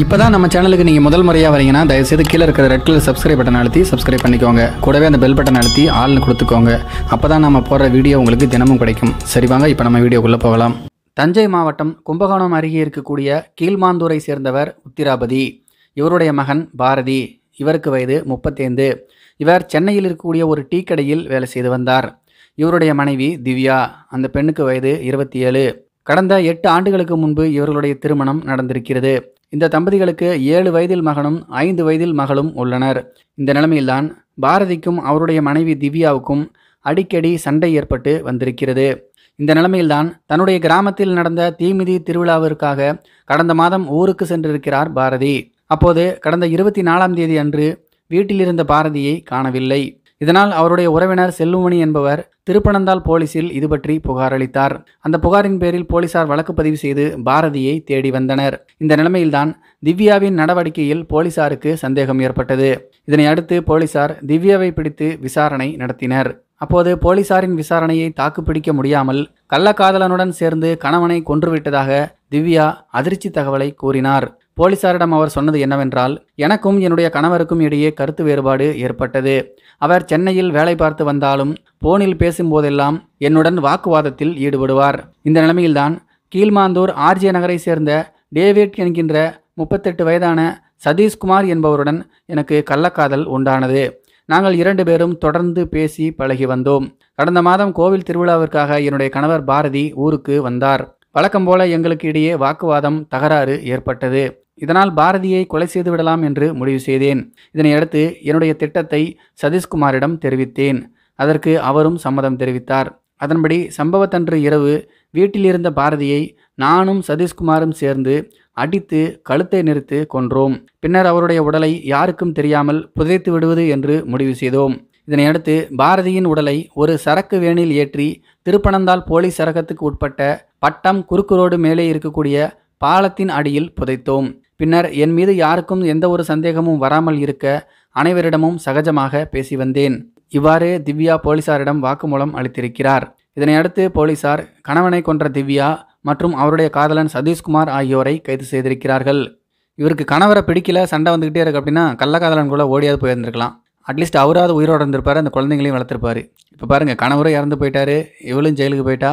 இப்போ தான் நம்ம சேனலுக்கு நீங்கள் முதல் முறையாக வரீங்கன்னா தயவுசெய்து கீழே இருக்கிற ரெட் கலர் சப்ஸ்கிரைப் பட்டன் அழுத்தி சப்ஸ்கிரைப் பண்ணிக்கோங்க கூடவே அந்த பெல் பட்டன் அழுத்தி ஆள்னு கொடுத்துக்கோங்க அப்போ தான் நம்ம போடுற வீடியோ உங்களுக்கு தினமும் கிடைக்கும் சரி வாங்க இப்போ நம்ம வீடியோக்குள்ளே போகலாம் தஞ்சை மாவட்டம் கும்பகோணம் அருகே இருக்கக்கூடிய கீழ்மாந்தூரை சேர்ந்தவர் உத்திராபதி இவருடைய மகன் பாரதி இவருக்கு வயது முப்பத்தைந்து இவர் சென்னையில் இருக்கக்கூடிய ஒரு டீ கடையில் வேலை செய்து வந்தார் இவருடைய மனைவி திவ்யா அந்த பெண்ணுக்கு வயது இருபத்தி ஏழு கடந்த எட்டு ஆண்டுகளுக்கு முன்பு இவர்களுடைய திருமணம் நடந்திருக்கிறது இந்த தம்பதிகளுக்கு ஏழு வயதில் மகனும் ஐந்து வயதில் மகளும் உள்ளனர் இந்த நிலைமையில்தான் பாரதிக்கும் அவருடைய மனைவி திவ்யாவுக்கும் அடிக்கடி சண்டை ஏற்பட்டு வந்திருக்கிறது இந்த நிலைமையில்தான் தன்னுடைய கிராமத்தில் நடந்த தீமிதி திருவிழாவிற்காக கடந்த மாதம் ஊருக்கு சென்றிருக்கிறார் பாரதி அப்போது கடந்த இருபத்தி நாலாம் தேதி அன்று வீட்டிலிருந்த பாரதியை காணவில்லை இதனால் அவருடைய உறவினர் செல்லுமணி என்பவர் திருப்பனந்தால் போலீசில் இது பற்றி புகார் அளித்தார் அந்த புகாரின் பேரில் போலீசார் வழக்கு பதிவு செய்து பாரதியை தேடி வந்தனர் இந்த நிலைமையில்தான் திவ்யாவின் நடவடிக்கையில் போலீசாருக்கு சந்தேகம் ஏற்பட்டது இதனை அடுத்து போலீசார் திவ்யாவை பிடித்து விசாரணை நடத்தினர் அப்போது போலீசாரின் விசாரணையை தாக்குப்பிடிக்க முடியாமல் கள்ளக்காதலனுடன் சேர்ந்து கணவனை கொன்றுவிட்டதாக திவ்யா அதிர்ச்சி தகவலை கூறினார் போலீசாரிடம் அவர் சொன்னது என்னவென்றால் எனக்கும் என்னுடைய கணவருக்கும் இடையே கருத்து வேறுபாடு ஏற்பட்டது அவர் சென்னையில் வேலை பார்த்து வந்தாலும் போனில் பேசும்போதெல்லாம் என்னுடன் வாக்குவாதத்தில் ஈடுபடுவார் இந்த நிலைமையில்தான் கீழ்மாந்தூர் ஆர்ஜே நகரை சேர்ந்த டேவிட் என்கின்ற முப்பத்தெட்டு வயதான சதீஷ்குமார் என்பவருடன் எனக்கு கள்ளக்காதல் உண்டானது நாங்கள் இரண்டு பேரும் தொடர்ந்து பேசி பழகி வந்தோம் கடந்த மாதம் கோவில் திருவிழாவிற்காக என்னுடைய கணவர் பாரதி ஊருக்கு வந்தார் வழக்கம் போல எங்களுக்கு இடையே வாக்குவாதம் தகராறு ஏற்பட்டது இதனால் பாரதியை கொலை செய்து விடலாம் என்று முடிவு செய்தேன் இதனையடுத்து என்னுடைய திட்டத்தை சதீஷ்குமாரிடம் தெரிவித்தேன் அதற்கு அவரும் சம்மதம் தெரிவித்தார் அதன்படி சம்பவத்தன்று இரவு வீட்டிலிருந்த பாரதியை நானும் சதீஷ்குமாரும் சேர்ந்து அடித்து கழுத்தை நிறுத்து கொன்றோம் பின்னர் அவருடைய உடலை யாருக்கும் தெரியாமல் புதைத்து விடுவது என்று முடிவு செய்தோம் இதனையடுத்து பாரதியின் உடலை ஒரு சரக்கு வேனில் ஏற்றி திருப்பனந்தால் போலீஸ் சரகத்துக்கு உட்பட்ட பட்டம் குறுக்கு ரோடு மேலே இருக்கக்கூடிய பாலத்தின் அடியில் புதைத்தோம் பின்னர் என் மீது யாருக்கும் எந்த ஒரு சந்தேகமும் வராமல் இருக்க அனைவரிடமும் சகஜமாக பேசி வந்தேன் இவ்வாறு திவ்யா போலீசாரிடம் வாக்குமூலம் அளித்திருக்கிறார் இதனையடுத்து போலீசார் கணவனை கொன்ற திவ்யா மற்றும் அவருடைய காதலன் சதீஷ்குமார் ஆகியோரை கைது செய்திருக்கிறார்கள் இவருக்கு கணவரை பிடிக்கல சண்டை வந்துக்கிட்டே இருக்கு அப்படின்னா கள்ளக்காதலன் கூட ஓடியாது போயிருந்திருக்கலாம் அட்லீஸ்ட் அவராவது உயிரோடு இருந்திருப்பார் அந்த குழந்தைங்களையும் வளர்த்துருப்பாரு இப்போ பாருங்கள் கணவரும் இறந்து போயிட்டாரு இவளும் ஜெயிலுக்கு போயிட்டா